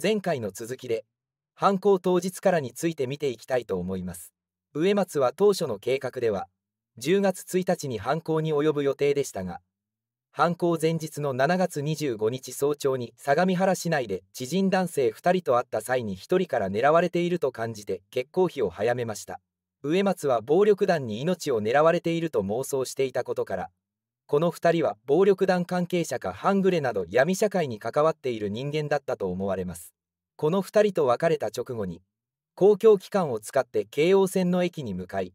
前回の続きで犯行当日からについて見ていきたいと思います植松は当初の計画では10月1日に犯行に及ぶ予定でしたが犯行前日の7月25日早朝に相模原市内で知人男性2人と会った際に1人から狙われていると感じて結行費を早めました植松は暴力団に命を狙われていると妄想していたことからこの2人は暴力団関係者か半グレなど闇社会に関わっている人間だったと思われます。この2人と別れた直後に、公共機関を使って京王線の駅に向かい、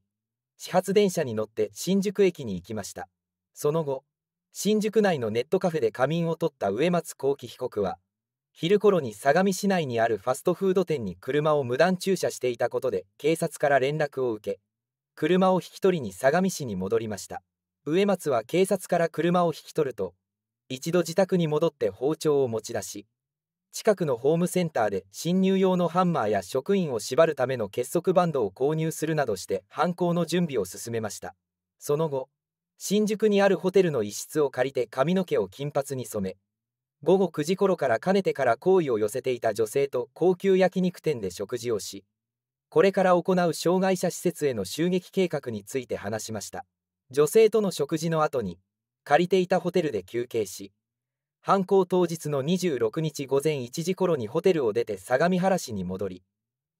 始発電車に乗って新宿駅に行きました。その後、新宿内のネットカフェで仮眠を取った植松幸喜被告は、昼頃に相模市内にあるファストフード店に車を無断駐車していたことで警察から連絡を受け、車を引き取りに相模市に戻りました。植松は警察から車を引き取ると一度自宅に戻って包丁を持ち出し近くのホームセンターで侵入用のハンマーや職員を縛るための結束バンドを購入するなどして犯行の準備を進めましたその後新宿にあるホテルの一室を借りて髪の毛を金髪に染め午後9時頃からかねてから好意を寄せていた女性と高級焼肉店で食事をしこれから行う障害者施設への襲撃計画について話しました女性との食事の後に借りていたホテルで休憩し犯行当日の26日午前1時頃にホテルを出て相模原市に戻り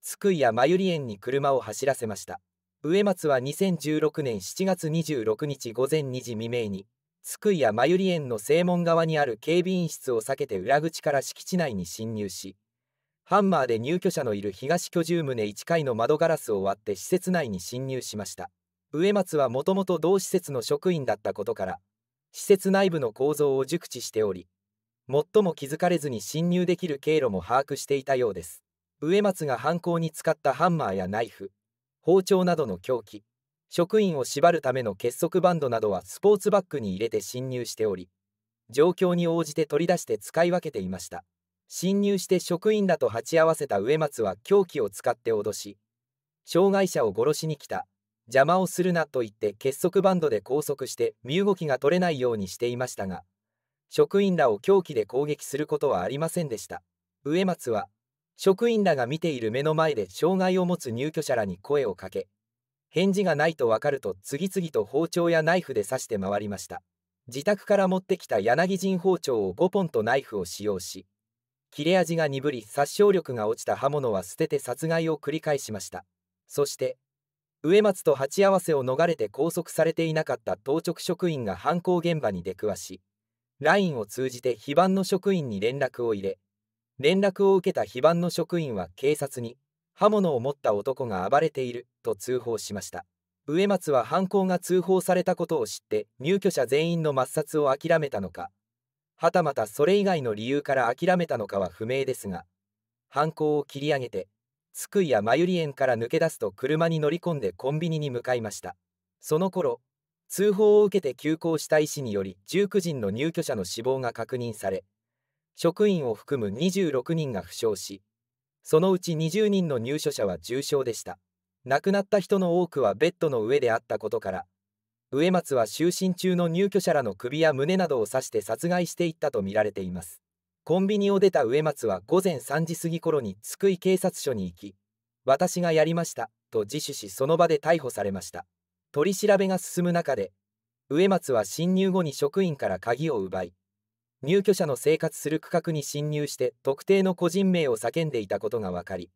津久井や真由里園に車を走らせました植松は2016年7月26日午前2時未明に津久井や真由里園の正門側にある警備員室を避けて裏口から敷地内に侵入しハンマーで入居者のいる東居住棟1階の窓ガラスを割って施設内に侵入しました植松はもともと同施設の職員だったことから施設内部の構造を熟知しており最も気づかれずに侵入できる経路も把握していたようです植松が犯行に使ったハンマーやナイフ包丁などの凶器職員を縛るための結束バンドなどはスポーツバッグに入れて侵入しており状況に応じて取り出して使い分けていました侵入して職員らと鉢合わせた植松は凶器を使って脅し障害者を殺しに来た邪魔をするなと言って結束バンドで拘束して身動きが取れないようにしていましたが、職員らを狂気で攻撃することはありませんでした。植松は、職員らが見ている目の前で障害を持つ入居者らに声をかけ、返事がないとわかると次々と包丁やナイフで刺して回りました。自宅から持ってきた柳人包丁を5本とナイフを使用し、切れ味が鈍り殺傷力が落ちた刃物は捨てて殺害を繰り返しました。そして、植松と鉢合わせを逃れて拘束されていなかった当直職員が犯行現場に出くわしラインを通じて非番の職員に連絡を入れ連絡を受けた非番の職員は警察に刃物を持った男が暴れていると通報しました植松は犯行が通報されたことを知って入居者全員の抹殺を諦めたのかはたまたそれ以外の理由から諦めたのかは不明ですが犯行を切り上げて津久井や真由里園から抜け出すと車に乗り込んでコンビニに向かいましたその頃通報を受けて急行した医師により19人の入居者の死亡が確認され職員を含む26人が負傷しそのうち20人の入所者は重傷でした亡くなった人の多くはベッドの上であったことから植松は就寝中の入居者らの首や胸などを刺して殺害していったとみられていますコンビニを出た植松は午前3時過ぎ頃に津久井警察署に行き、私がやりましたと自首しその場で逮捕されました。取り調べが進む中で、植松は侵入後に職員から鍵を奪い、入居者の生活する区画に侵入して特定の個人名を叫んでいたことが分かり、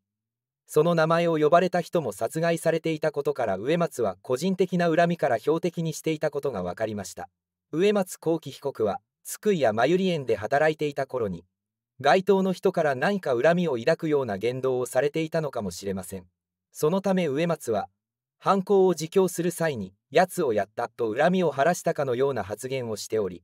その名前を呼ばれた人も殺害されていたことから植松は個人的な恨みから標的にしていたことが分かりました。植松幸喜被告は津久井やマユリ園で働いていた頃に街頭の人から何か恨みを抱くような言動をされていたのかもしれませんそのため植松は犯行を自供する際に奴をやったと恨みを晴らしたかのような発言をしており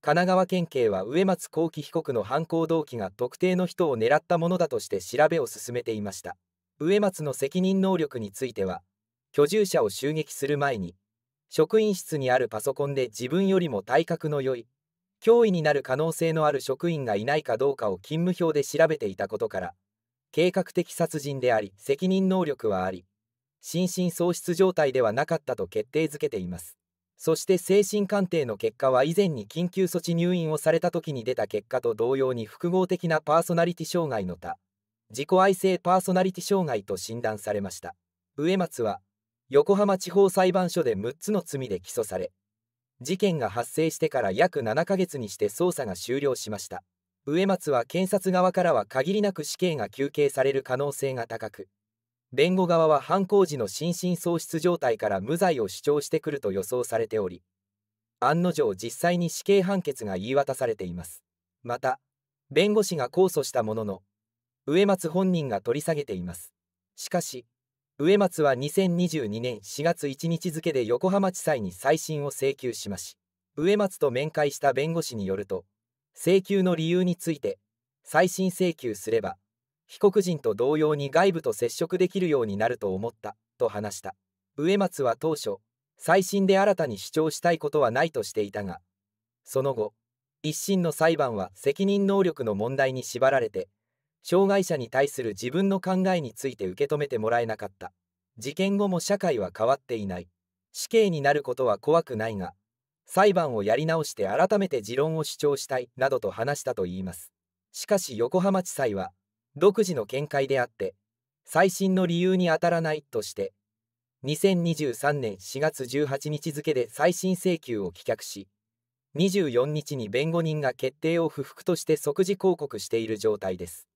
神奈川県警は植松幸喜被告の犯行動機が特定の人を狙ったものだとして調べを進めていました植松の責任能力については居住者を襲撃する前に職員室にあるパソコンで自分よりも体格の良い脅威になる可能性のある職員がいないかどうかを勤務表で調べていたことから計画的殺人であり責任能力はあり心神喪失状態ではなかったと決定づけていますそして精神鑑定の結果は以前に緊急措置入院をされた時に出た結果と同様に複合的なパーソナリティ障害の他自己愛性パーソナリティ障害と診断されました植松は横浜地方裁判所で6つの罪で起訴され事件が発生してから約7ヶ月にして捜査が終了しました植松は検察側からは限りなく死刑が求刑される可能性が高く弁護側は犯行時の心神喪失状態から無罪を主張してくると予想されており案の定実際に死刑判決が言い渡されていますまた弁護士が控訴したものの植松本人が取り下げていますしかし植松は2022年4月1日付で横浜地裁に再審を請求しまし植松と面会した弁護士によると請求の理由について再審請求すれば被告人と同様に外部と接触できるようになると思ったと話した植松は当初再審で新たに主張したいことはないとしていたがその後一審の裁判は責任能力の問題に縛られて障害者に対する自分の考えについて受け止めてもらえなかった事件後も社会は変わっていない死刑になることは怖くないが裁判をやり直して改めて持論を主張したいなどと話したといいますしかし横浜地裁は独自の見解であって最新の理由に当たらないとして2023年4月18日付で再審請求を棄却し24日に弁護人が決定を不服として即時抗告している状態です